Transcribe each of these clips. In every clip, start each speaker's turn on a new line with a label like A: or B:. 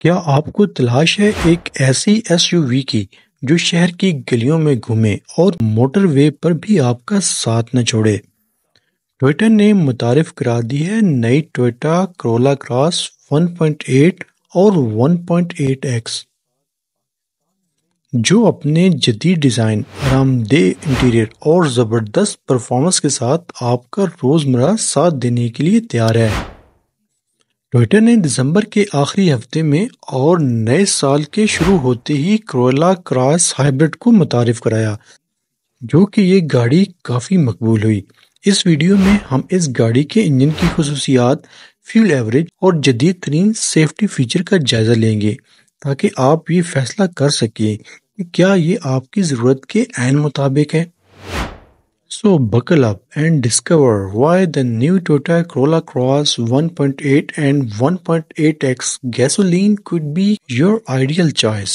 A: क्या आपको तलाश है एक ऐसी एसयूवी की जो शहर की गलियों में घूमे और मोटरवे पर भी आपका साथ न छोड़े ट्विटर ने मुतारफ करा दी है नई ट्विटा करोला क्रॉस 1.8 और 1.8x जो अपने जदीद डिज़ाइन आरामदेह इंटीरियर और ज़बरदस्त परफॉर्मेंस के साथ आपका रोज़मर्रा साथ देने के लिए तैयार है ट्विटर ने दिसंबर के आखिरी हफ्ते में और नए साल के शुरू होते ही क्रोला क्रॉस हाइब्रिड को मुतारफ कराया जो कि ये गाड़ी काफ़ी मकबूल हुई इस वीडियो में हम इस गाड़ी के इंजन की खसूसियात फ्यूल एवरेज और जदीद तरीन सेफ्टी फीचर का जायज़ा लेंगे ताकि आप ये फैसला कर सकें कि क्या ये आपकी ज़रूरत के आन मुताबिक है So buckle up and discover why the new Toyota Corolla Cross 1.8 and 1.8x gasoline could be your ideal choice.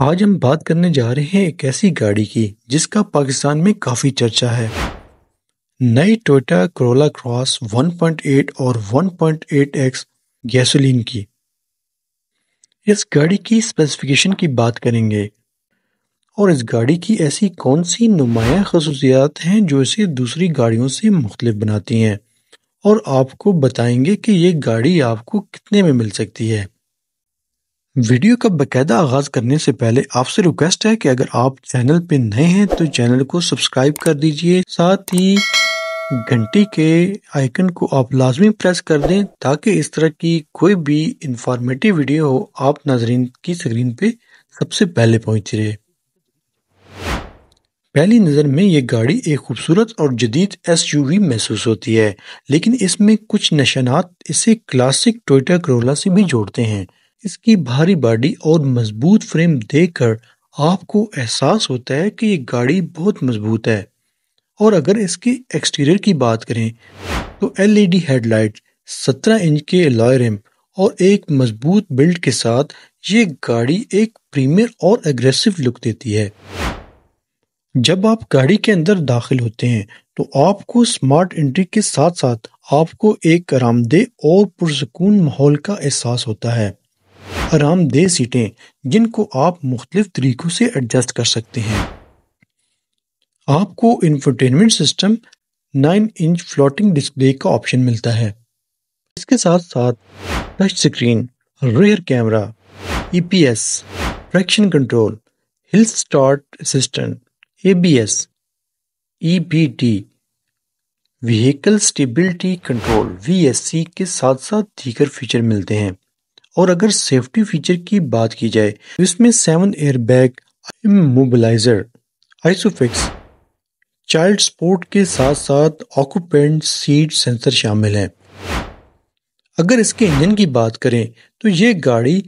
A: आज हम बात करने जा रहे हैं एक ऐसी गाड़ी की जिसका पाकिस्तान में काफी चर्चा है नई टोयोटा करोला क्रॉस 1.8 और 1.8x गैसोलीन की इस गाड़ी की स्पेसिफिकेशन की बात करेंगे और इस गाड़ी की ऐसी कौन सी नुमाया खसूसियात हैं जो इसे दूसरी गाड़ियों से मुख्तलिफ बनाती हैं और आपको बताएंगे कि ये गाड़ी आपको कितने में मिल सकती है वीडियो का बकायदा आगाज करने से पहले आपसे रिक्वेस्ट है कि अगर आप चैनल पे नए हैं तो चैनल को सब्सक्राइब कर दीजिए साथ ही घंटी के आइकन को आप लाजमी प्रेस कर दें ताकि इस तरह की कोई भी इंफॉर्मेटिव वीडियो हो आप नाजरीन की स्क्रीन पे सबसे पहले पहुंच रहे पहली नज़र में ये गाड़ी एक खूबसूरत और जदीद वी महसूस होती है लेकिन इसमें कुछ नशानात इसे क्लासिक टोयोटा करोला से भी जोड़ते हैं इसकी भारी बॉडी और मजबूत फ्रेम देखकर आपको एहसास होता है कि ये गाड़ी बहुत मजबूत है और अगर इसके एक्सटीरियर की बात करें तो डी हेडलाइट e सत्रह इंच के एलॉय रिम और एक मजबूत बिल्ड के साथ ये गाड़ी एक प्रीमियर और एग्रेसिव लुक देती है जब आप गाड़ी के अंदर दाखिल होते हैं तो आपको स्मार्ट एंट्री के साथ साथ आपको एक आरामदेह और पुरसकून माहौल का एहसास होता है आरामदेह सीटें जिनको आप मुख्तलिफ तरीक़ों से एडजस्ट कर सकते हैं आपको infotainment system 9 inch floating display का ऑप्शन मिलता है इसके साथ साथ touch screen rear camera EPS traction control hill start assistant ABS, EBD, vehicle stability control वी के साथ साथ दीगर फीचर मिलते हैं और अगर सेफ्टी फीचर की बात की जाए तो इसमें seven airbag mobilizer isofix child support के साथ साथ ऑक्यूपेंट सीट सेंसर शामिल हैं अगर इसके इंजन की बात करें तो ये गाड़ी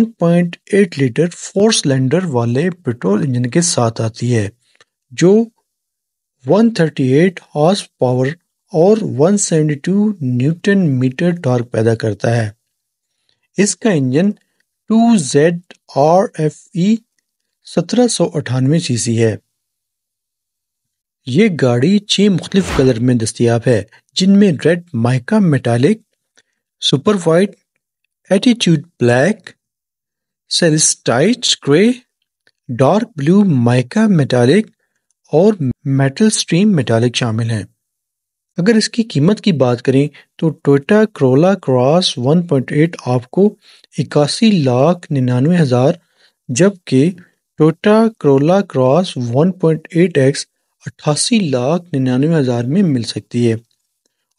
A: 1.8 लीटर फोर सिलेंडर वाले पेट्रोल इंजन के साथ आती है जो 138 हॉर्स पावर और 172 न्यूटन मीटर टॉर्क पैदा करता है इसका इंजन 2Z RFE 1798 सीसी है ये गाड़ी छः मुख्तफ कलर में दस्तियाब है जिनमें red mica metallic super white attitude black celestite grey dark blue mica metallic और मेटल स्ट्रीम मेटालिक शामिल हैं अगर इसकी कीमत की बात करें तो टोयोटा करोला क्रॉस 1.8 आपको इक्यासी लाख निन्यानवे हज़ार जबकि टोयोटा करोला क्रॉस 1.8 एक्स अट्ठासी लाख निन्यानवे हज़ार में मिल सकती है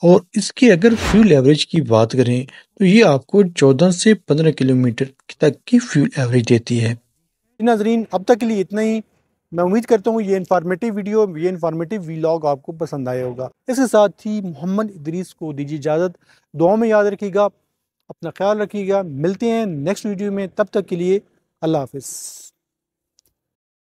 A: और इसकी अगर फ्यूल एवरेज की बात करें तो ये आपको 14 से 15 किलोमीटर तक की फ्यूल एवरेज देती है नाजरीन अब तक के लिए इतना ही मैं उम्मीद करता हूँ ये इन्फॉर्मेटिव वीडियो ये इन्फॉर्मेटिव वीलॉग आपको पसंद आया होगा इसके साथ ही मोहम्मद इदरीस को दीजिए इजाज़त दुआ में याद रखिएगा अपना ख्याल रखिएगा मिलते हैं नेक्स्ट वीडियो में तब तक के लिए अल्लाह हाफिज़